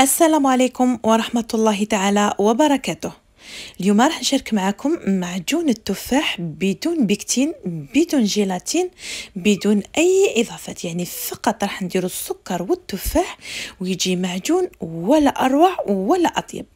السلام عليكم ورحمة الله تعالى وبركاته اليوم راح نشارك معكم معجون التفاح بدون بكتين بدون جيلاتين بدون اي اضافات يعني فقط راح نديرو السكر والتفاح ويجي معجون ولا اروع ولا اطيب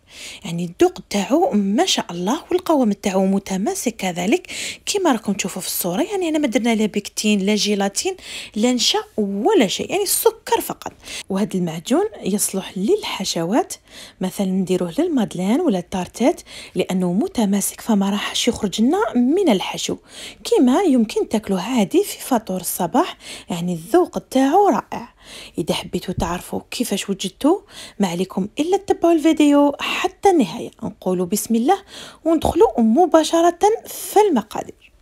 يعني الدوق تاعو ما شاء الله والقوام تاعو متماسك كذلك كما راكم تشوفوا في الصوره يعني انا ما درنا لا بيكتين لا جيلاتين لا نشا ولا شيء يعني السكر فقط وهذا المعجون يصلح للحشوات مثلا نديروه للمادلين ولا التارتات لانه متماسك فما راحش يخرج لنا من الحشو كما يمكن تاكلوه عادي في فطور الصباح يعني الذوق تاعو رائع إذا حبيتوا تعرفوا كيفاش وجدتو ما عليكم إلا تتبعوا الفيديو حتى النهاية نقولوا بسم الله وندخلوا مباشرة في المقادير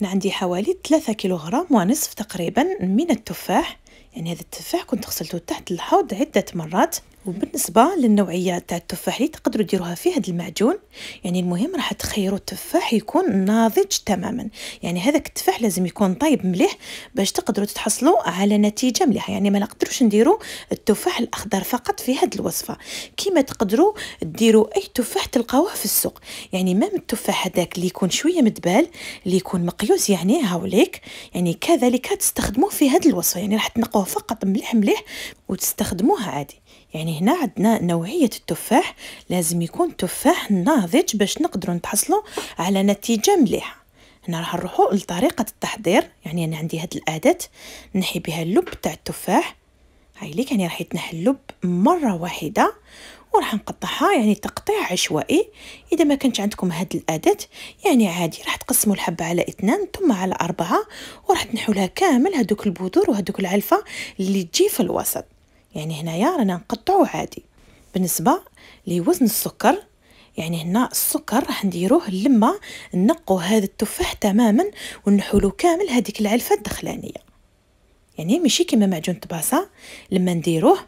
هنا عندي حوالي 3 كيلوغرام ونصف تقريبا من التفاح يعني هذا التفاح كنت غسلته تحت الحوض عدة مرات وبالنسبة للنوعية تاع التفاح اللي تقدروا ديروها في هذا المعجون يعني المهم راح تخيروا التفاح يكون ناضج تماما يعني هذاك التفاح لازم يكون طايب مليح باش تقدروا تتحصلوا على نتيجة مليحة يعني ما نقدروش نديروا التفاح الأخضر فقط في هذه الوصفة كيما تقدروا ديروا أي تفاح تلقاوه في السوق يعني مام التفاح هذاك اللي يكون شوية مدبال اللي يكون مقيوس يعني هاوليك يعني كذلك تستخدموه في هذه الوصفة يعني راح تنقوه فقط مليح مليح وتستخدموه عادي يعني هنا عندنا نوعيه التفاح لازم يكون تفاح ناضج باش نقدروا نتحصلوا على نتيجه مليحه هنا راح نروحوا لطريقه التحضير يعني انا عندي هاد الاداه نحي بها اللب تاع التفاح هاي يعني راح يتنحى اللب مره واحده وراح نقطعها يعني تقطيع عشوائي اذا ما كانش عندكم هاد الاداه يعني عادي راح تقسموا الحبه على اثنان ثم على اربعه وراح تنحوا لها كامل هذوك البذور وهذوك العلفه اللي تجي في الوسط يعني هنايا رانا نقطعو عادي بالنسبه لوزن السكر يعني هنا السكر راح نديروه لما نقو هذا التفاح تماما ونحولو كامل هذيك العلفه الدخلانيه يعني ماشي كيما معجون الطباسه لما نديروه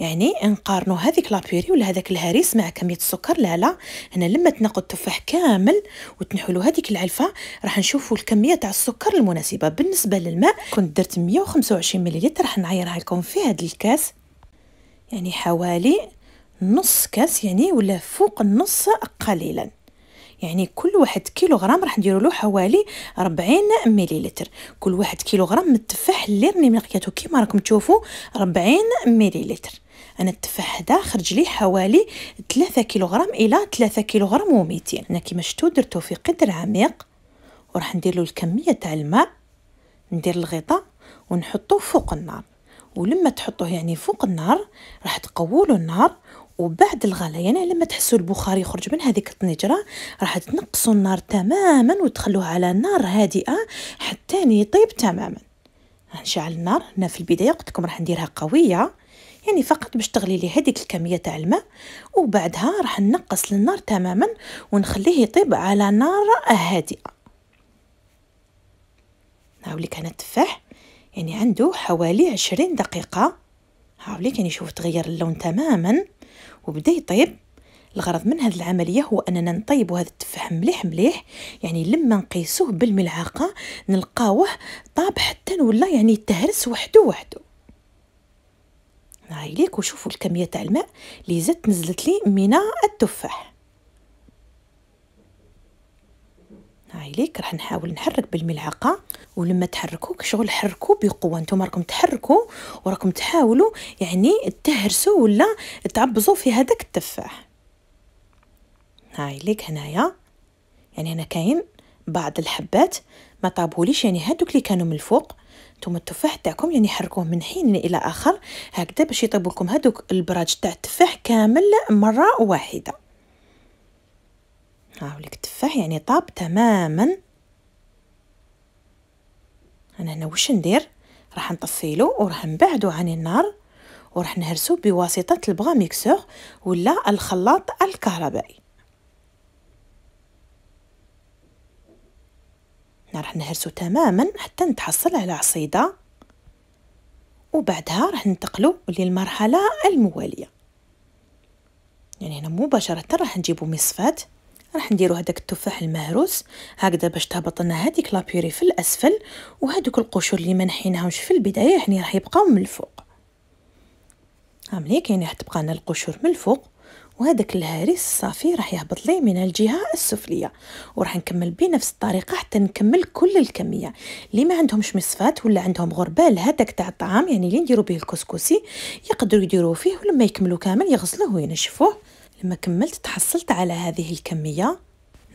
يعني نقارنوا هذيك لابيري ولا هذاك الهريس مع كميه السكر لا لا هنا لما تنقوا التفاح كامل وتنحلوا هذيك العلفه راح نشوفوا الكميه تاع السكر المناسبه بالنسبه للماء كنت درت 125 ملل راح نعيرها لكم في هذا الكاس يعني حوالي نص كاس يعني ولا فوق النص قليلا يعني كل واحد كيلوغرام راح نديرو له حوالي 40 مليلتر كل واحد كيلوغرام من التفاح اللي راني ملقيته كيما راكم تشوفوا 40 مليلتر انا التفاح هذا خرج لي حوالي 3 كيلوغرام الى 3 كيلوغرام و200 انا كيما شفتوا درته في قدر عميق وراح ندير له الكميه تاع الماء ندير الغطاء ونحطه فوق النار ولما تحطوه يعني فوق النار راح تقولوا النار وبعد الغليان يعني لما تحسوا البخار يخرج من هذيك الطنجره راح تنقصوا النار تماما وتخلوه على نار هادئه حتى يعني يطيب تماما نشعل النار هنا في البدايه قلت لكم راح نديرها قويه يعني فقط باش تغلي لي هذيك الكميه تاع الماء وبعدها راح نقص النار تماما ونخليه يطيب على نار هادئه ناولي انا التفاح يعني عنده حوالي عشرين دقيقة هاولي كان يشوف تغير اللون تماما وبدا يطيب الغرض من هذه العملية هو أننا نطيب هذا التفاح مليح مليح يعني لما نقيسوه بالملعقة نلقاوه طاب حتى ولا يعني تهرس وحده وحده هاي ليك وشوفوا الكمية تاع الماء اللي زادت نزلت لي من التفاح هاي ليك راح نحاول نحرك بالملعقه ولما تحركوا شغل حركوا بقوه نتوما راكم تحركوا وراكم تحاولوا يعني تهرسوا ولا تعبزوا في هذاك التفاح هاي ليك هنايا يعني هنا كاين بعض الحبات ما طابوليش يعني هادوك اللي كانوا من الفوق نتوما التفاح تاعكم يعني حركوه من حين الى اخر هكذا باش يطيبوا لكم هادوك البراج تاع التفاح كامل مره واحده راهو التفاح يعني طاب تماما انا هنا واش ندير راح نطفيلو وراح نبعدو عن النار وراح نهرسو بواسطه البغا ميكسور ولا الخلاط الكهربائي راح نهرسو تماما حتى نتحصل على عصيده وبعدها راح ننتقلوا للمرحله المواليه يعني هنا مباشره راح نجيبو مصفات راح نديرو هداك التفاح المهروس هكذا باش تهبط لنا هذيك لابيوري في الاسفل وهادوك القشور اللي ما نحيناهمش في البدايه يعني راح يبقاو من الفوق ها ملي كاين يعني راح تبقى لنا القشور من الفوق وهداك الهريس الصافي راح يهبط لي من الجهه السفليه وراح نكمل بنفس الطريقه حتى نكمل كل الكميه اللي ما عندهمش مصفات ولا عندهم غربال هداك تاع الطعام يعني اللي نديرو به الكسكسي يقدروا يديروه فيه ولما يكملوا كامل يغسلوه وينشفوه لما كملت تحصلت على هذه الكميه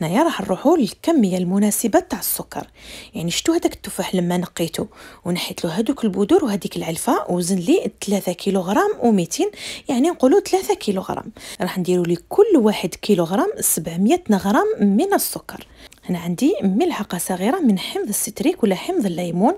هنايا راح نروحو للكميه المناسبه تاع السكر يعني شتو هداك التفاح لما نقيتو ونحيت له هذوك البذور وهذيك العلفه وزن لي 3 كيلوغرام و ميتين، يعني نقولو 3 كيلوغرام راح نديرو لكل واحد كيلوغرام سبعمية غرام من السكر هنا عندي ملعقه صغيره من حمض الستريك ولا حمض الليمون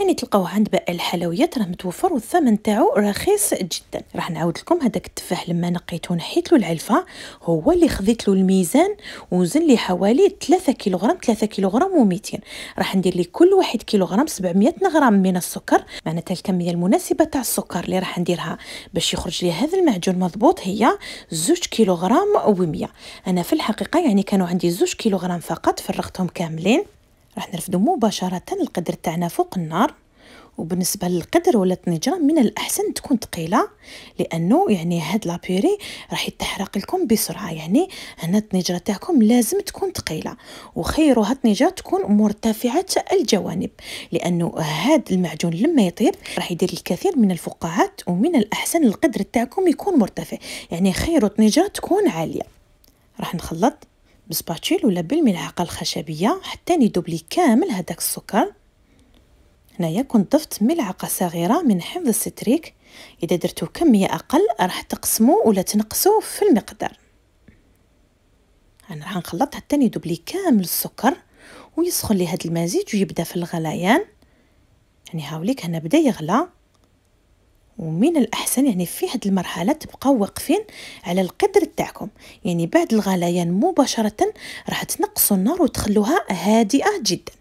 يعني تلقاوه عند بائع الحلويات راه متوفر والثمن تاعو رخيص جدا راح نعاود لكم هذاك التفاح لما نقيته ونحيت له العلفه هو اللي خذيت له الميزان وزن لي حوالي 3 كيلوغرام 3 كيلوغرام و200 راح ندير لي كل واحد كيلوغرام 700 غرام من السكر معناتها الكميه المناسبه تاع السكر اللي راح نديرها باش يخرج لي هذا المعجون مضبوط هي 2 كيلوغرام و100 انا في الحقيقه يعني كانوا عندي 2 كيلوغرام فقط فرغتهم كاملين راح نرفدو مباشرة القدر تاعنا فوق النار وبالنسبه للقدر ولا الطنجره من الاحسن تكون تقيلة لانه يعني هاد لابيري راح يتحرق لكم بسرعه يعني هنا الطنجره تاعكم لازم تكون تقيلة ثقيله هاد الطنجره تكون مرتفعه الجوانب لانه هاد المعجون لما يطيب راح يدير الكثير من الفقاعات ومن الاحسن القدر تاعكم يكون مرتفع يعني خيروا الطنجره تكون عاليه راح نخلط بسباتول ولا بالملعقه الخشبيه حتى نيدوبلي كامل هداك السكر هنايا كنت ضفت ملعقه صغيره من حمض الستريك اذا درتو كميه اقل راح تقسمو ولا تنقصو في المقدار انا راح نخلط حتى يدوبلي كامل السكر ويسخن لي هذا المزيج ويبدا في الغليان يعني هاوليك هنا بدا يغلى ومن الأحسن يعني في هاد المرحلة تبقاو واقفين على القدر تاعكم يعني بعد الغليان مباشرة راح تنقصوا النار وتخلوها هادئة جدا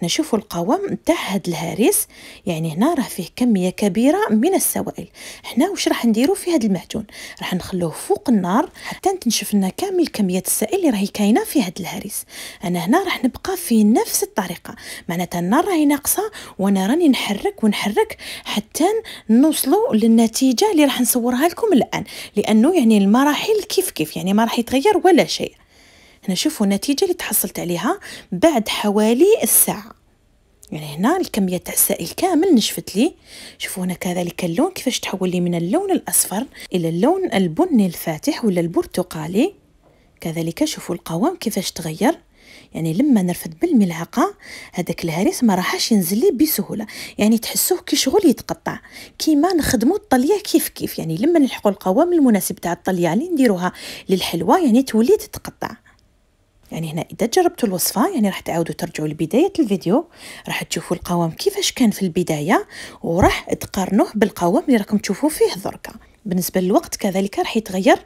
هنا شوفوا القوام نتاع هاد الهريس يعني هنا راه فيه كميه كبيره من السوائل هنا واش راح نديرو في هاد المعجون راح نخلوه فوق النار حتى تنشف لنا كامل كميه السائل اللي راهي كاينه في هاد الهريس انا هنا راح نبقى في نفس الطريقه معناتها النار راهي ناقصه وانا راني نحرك ونحرك حتى نوصلوا للنتيجه اللي راح نصورها لكم الان لانه يعني المراحل كيف كيف يعني ما راح يتغير ولا شيء هنا شوفوا النتيجه اللي تحصلت عليها بعد حوالي الساعه يعني هنا الكميه تاع السائل كامل نشفت لي شوفوا هنا كذلك اللون كيفاش تحول لي من اللون الاصفر الى اللون البني الفاتح ولا البرتقالي كذلك شوفوا القوام كيفاش تغير يعني لما نرفد بالملعقه هذاك الهريس ما راحش ينزل لي بسهوله يعني تحسوه كي شغل يتقطع كيما نخدموا الطليه كيف كيف يعني لما نلحقوا القوام المناسب تاع الطليه اللي نديروها للحلوى يعني تولي تتقطع يعني هنا إذا جربتوا الوصفة يعني راح تعاودوا ترجعوا لبداية الفيديو راح تشوفوا القوام كيفاش كان في البداية وراح تقارنوه بالقوام اللي راكم تشوفوه فيه دركا بالنسبه للوقت كذلك راح يتغير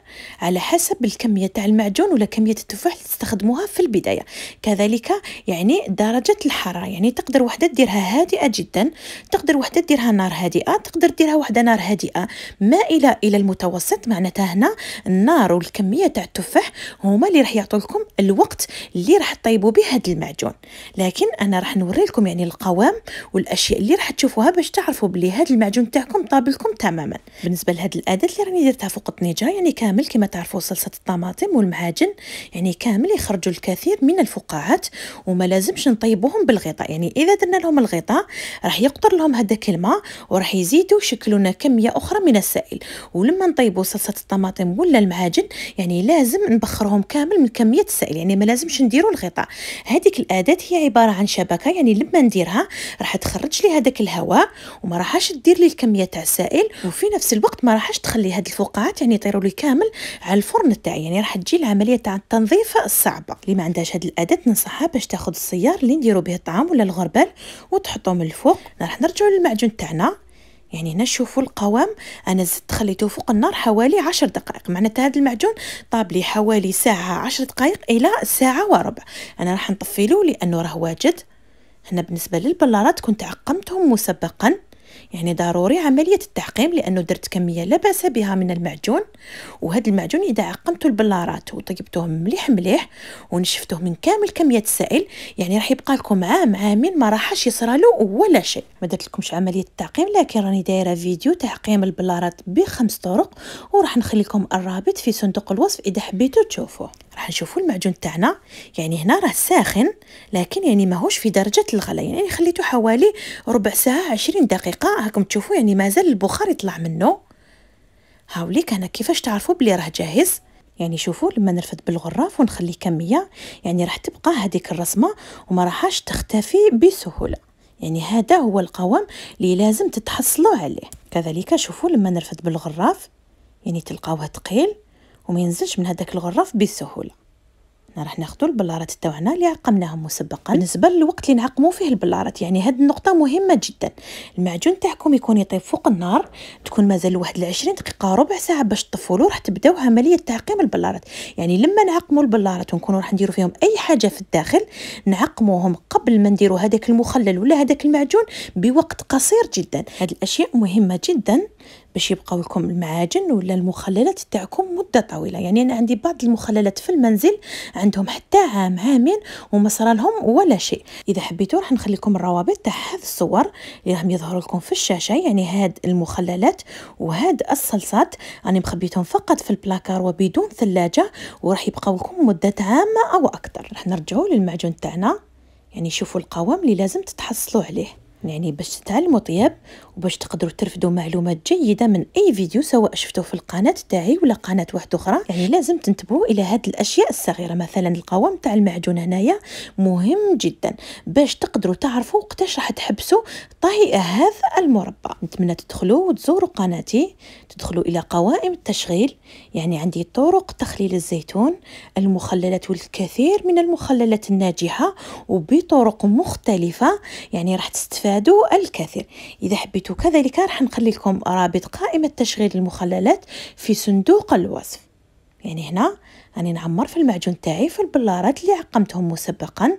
على حسب الكميه تاع المعجون ولا كميه التفاح اللي تستخدموها في البدايه كذلك يعني درجه الحراره يعني تقدر وحده ديرها هادئه جدا تقدر وحده ديرها نار هادئه تقدر ديرها وحده نار هادئه مائله الى المتوسط معناتها هنا النار والكميه تاع التفاح هما اللي راح يعطوا لكم الوقت اللي راح تطيبوا به هذا المعجون لكن انا راح نوري لكم يعني القوام والاشياء اللي راح تشوفوها باش تعرفوا بلي هذا المعجون تاعكم طاب لكم تماما بالنسبه لهذا الاداه اللي راني درتها فوق الطنيجه يعني كامل كما تعرفوا صلصه الطماطم والمعاجن يعني كامل يخرجوا الكثير من الفقاعات وما لازمش نطيبوهم بالغطاء يعني اذا درنا لهم الغطاء راح يقطر لهم هذاك الماء وراح يزيدوا يشكلونا كميه اخرى من السائل ولما نطيبوا صلصه الطماطم ولا المعاجن يعني لازم نبخرهم كامل من كميه السائل يعني ما لازمش نديروا الغطاء هذيك الاداه هي عباره عن شبكه يعني لما نديرها راح تخرج لي هذاك الهواء وما راحش دير لي الكميه تاع السائل وفي نفس الوقت ما راحش تخلي هاد الفقاعات يعني يطيروا لي كامل على الفرن تاعي يعني راح تجي العمليه تاع التنظيف الصعبه اللي ما عندهاش هاد الاداه ننصحها باش تاخذ السيار اللي نديرو به الطعام ولا الغربال وتحطو من الفوق راح نرجعو للمعجون تاعنا يعني هنا شوفوا القوام انا زدت خليته فوق النار حوالي عشر دقائق معناتها هذا المعجون طاب لي حوالي ساعه عشر دقائق الى ساعه وربع انا راح نطفي له لانه راه واجد هنا بالنسبه للبلارات كنت عقمتهم مسبقا يعني ضروري عملية التعقيم لأنه درت كمية لا بأس بها من المعجون وهذا المعجون إذا عقمته البلارات وطيبته مليح مليح ونشفته من كامل كمية السائل يعني راح يبقى لكم عام عامين ما راحش يصرالو ولا شيء ما درت لكمش عملية التعقيم لكن راني دايرة فيديو تعقيم البلارات بخمس طرق وراح نخليكم الرابط في صندوق الوصف إذا حبيتوا تشوفوه راح نشوفوا المعجون تاعنا يعني هنا راه ساخن لكن يعني ماهوش في درجه الغليان يعني خليته حوالي ربع ساعه 20 دقيقه هاكم تشوفوا يعني مازال البخار يطلع منه هاوليك هنا كيفاش تعرفوا بلي راه جاهز يعني شوفوا لما نرفد بالغراف ونخلي كميه يعني راح تبقى هذيك الرسمه وما راحش تختفي بسهوله يعني هذا هو القوام اللي لازم تتحصلوا عليه كذلك شوفوا لما نرفد بالغراف يعني تلقاوه ثقيل وما ينزلش من هذاك الغرف بسهوله حنا راح ناخذوا البلارات تاعنا اللي عقمناهم مسبقا بالنسبه للوقت اللي نعقموا فيه البلارات يعني هاد النقطه مهمه جدا المعجون تاعكم يكون يطيب فوق النار تكون مازال واحد العشرين دقيقه ربع ساعه باش له راح تبداو عمليه تعقيم البلارات يعني لما نعقموا البلارات ونكونوا راح نديروا فيهم اي حاجه في الداخل نعقموهم قبل ما نديروا هذاك المخلل ولا هذاك المعجون بوقت قصير جدا هاد الاشياء مهمه جدا باش يبقاو لكم المعاجن ولا المخللات تاعكم مده طويله يعني انا عندي بعض المخللات في المنزل عندهم حتى عام عامين وما لهم ولا شيء اذا حبيتوا راح نخليكم الروابط تاع هذه الصور اللي راهم يظهروا لكم في الشاشه يعني هاد المخللات وهاد الصلصات راني مخبيتهم فقط في البلاكار وبدون ثلاجه وراح يبقاو لكم مده عام او اكثر راح نرجعوا للمعجون تاعنا يعني شوفوا القوام اللي لازم تتحصلوا عليه يعني باش تتعلموا طياب وباش تقدروا ترفدوا معلومات جيده من اي فيديو سواء شفتوه في القناه تاعي ولا قناه واحده اخرى يعني لازم تنتبهوا الى هاد الاشياء الصغيره مثلا القوام تاع المعجون هنايا مهم جدا باش تقدروا تعرفوا وقتاش راح تحبسوا طهي هذا المربى نتمنى تدخلوا وتزوروا قناتي تدخلوا الى قوائم التشغيل يعني عندي طرق تخليل الزيتون المخللات والكثير من المخللات الناجحه وبطرق مختلفه يعني راح تستفاد تساعدوا الكثير إذا حبيتوا كذلك راح نخلي لكم رابط قائمة تشغيل المخللات في صندوق الوصف يعني هنا راني نعمر في المعجون تاعي في البلارات اللي عقمتهم مسبقاً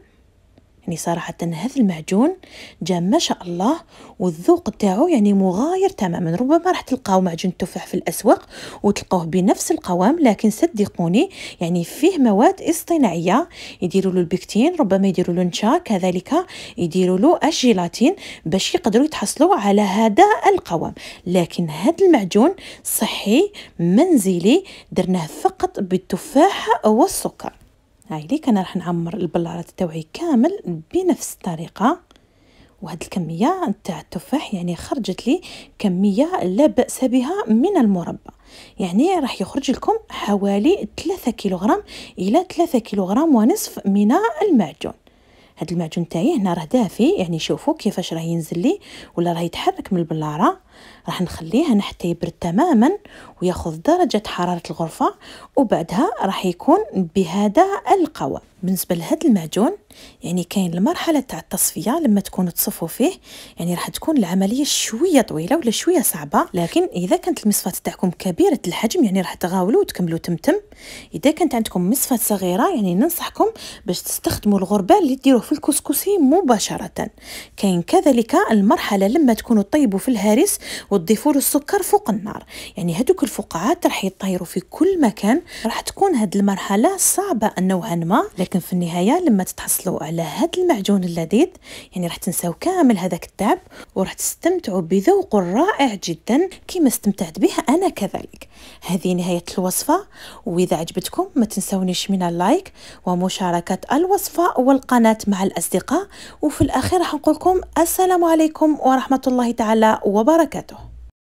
يعني صراحة هذا المعجون جا ما شاء الله والذوق تاعو يعني مغاير تماما ربما راح تلقاو معجون التفاح في الأسواق وتلقوه بنفس القوام لكن صدقوني يعني فيه مواد اصطناعية يديروا له البكتين ربما يديروا له نشا كذلك يديروا له الجيلاتين باش يقدروا يتحصلوا على هذا القوام لكن هذا المعجون صحي منزلي درناه فقط بالتفاح والسكر عليك انا راح نعمر البلارات تاوعي كامل بنفس الطريقه وهاد الكميه تاع التفاح يعني خرجت لي كميه لا باس بها من المربى يعني راح يخرج لكم حوالي 3 كيلوغرام الى 3 كيلوغرام ونصف من المعجون هاد المعجون تاعي هنا راه دافي يعني شوفوا كيفاش راه ينزل لي ولا راه يتحرك من البلاره راح نخليه حتى يبرد تماما وياخذ درجة حرارة الغرفة وبعدها راح يكون بهذا القوام بالنسبه لهاد المعجون يعني كاين المرحله تاع التصفيه لما تكون تصفوا فيه يعني راح تكون العمليه شويه طويله ولا شويه صعبه لكن اذا كانت المصفاه تاعكم كبيره الحجم يعني راح تغاولوا وتكملوا تمتم اذا كانت عندكم مصفاه صغيره يعني ننصحكم باش تستخدموا الغربال اللي ديروه في الكسكسي مباشره كاين كذلك المرحله لما تكونوا طيبوا في الهارس وتضيفوا السكر فوق النار يعني هذوك الفقاعات راح يطيروا في كل مكان راح تكون هاد المرحله صعبه نوعا ما ولكن في النهايه لما تتحصلوا على هذا المعجون اللذيذ يعني راح تنساو كامل هذاك التعب وراح تستمتعوا بذوق رائع جدا كما استمتعت به انا كذلك هذه نهايه الوصفه واذا عجبتكم ما تنسونيش من اللايك ومشاركه الوصفه والقناه مع الاصدقاء وفي الاخير راح نقولكم السلام عليكم ورحمه الله تعالى وبركاته